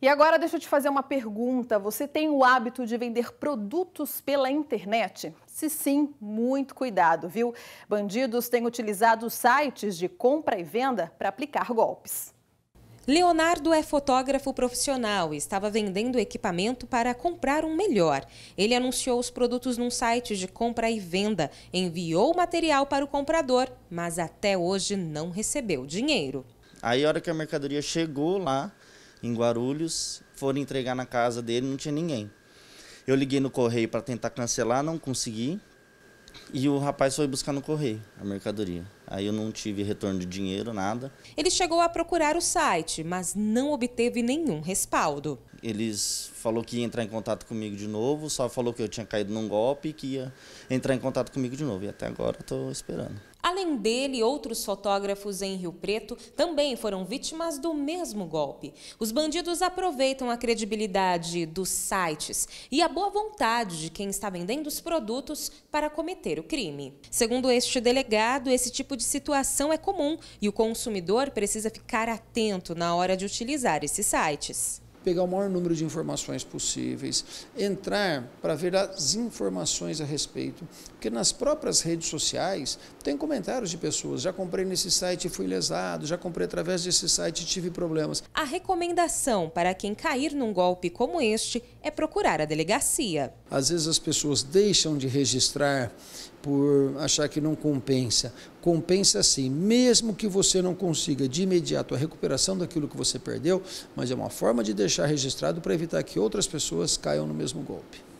E agora deixa eu te fazer uma pergunta. Você tem o hábito de vender produtos pela internet? Se sim, muito cuidado, viu? Bandidos têm utilizado sites de compra e venda para aplicar golpes. Leonardo é fotógrafo profissional e estava vendendo equipamento para comprar um melhor. Ele anunciou os produtos num site de compra e venda, enviou o material para o comprador, mas até hoje não recebeu dinheiro. Aí, a hora que a mercadoria chegou lá, em Guarulhos, foram entregar na casa dele, não tinha ninguém. Eu liguei no correio para tentar cancelar, não consegui. E o rapaz foi buscar no correio a mercadoria. Aí eu não tive retorno de dinheiro, nada. Ele chegou a procurar o site, mas não obteve nenhum respaldo. Eles falou que ia entrar em contato comigo de novo, só falou que eu tinha caído num golpe e que ia entrar em contato comigo de novo. E até agora estou esperando. Além dele, outros fotógrafos em Rio Preto também foram vítimas do mesmo golpe. Os bandidos aproveitam a credibilidade dos sites e a boa vontade de quem está vendendo os produtos para cometer o crime. Segundo este delegado, esse tipo de situação é comum e o consumidor precisa ficar atento na hora de utilizar esses sites pegar o maior número de informações possíveis, entrar para ver as informações a respeito, porque nas próprias redes sociais tem comentários de pessoas, já comprei nesse site e fui lesado, já comprei através desse site e tive problemas. A recomendação para quem cair num golpe como este é procurar a delegacia. Às vezes as pessoas deixam de registrar por achar que não compensa. Compensa sim, mesmo que você não consiga de imediato a recuperação daquilo que você perdeu, mas é uma forma de deixar registrado para evitar que outras pessoas caiam no mesmo golpe.